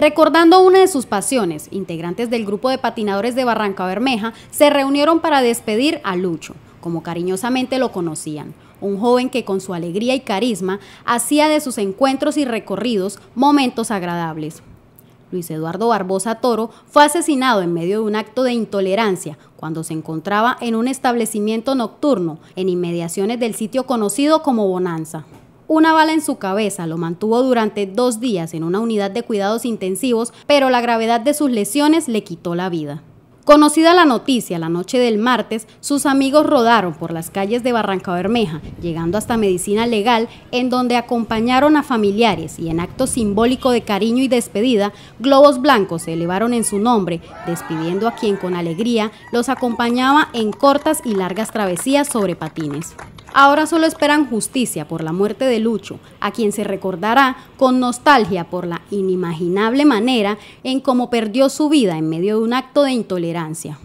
Recordando una de sus pasiones, integrantes del grupo de patinadores de Barranca Bermeja se reunieron para despedir a Lucho, como cariñosamente lo conocían, un joven que con su alegría y carisma hacía de sus encuentros y recorridos momentos agradables. Luis Eduardo Barbosa Toro fue asesinado en medio de un acto de intolerancia cuando se encontraba en un establecimiento nocturno en inmediaciones del sitio conocido como Bonanza. Una bala en su cabeza lo mantuvo durante dos días en una unidad de cuidados intensivos, pero la gravedad de sus lesiones le quitó la vida. Conocida la noticia la noche del martes, sus amigos rodaron por las calles de Barranca Bermeja, llegando hasta Medicina Legal, en donde acompañaron a familiares y en acto simbólico de cariño y despedida, globos blancos se elevaron en su nombre, despidiendo a quien con alegría los acompañaba en cortas y largas travesías sobre patines ahora solo esperan justicia por la muerte de Lucho, a quien se recordará con nostalgia por la inimaginable manera en cómo perdió su vida en medio de un acto de intolerancia.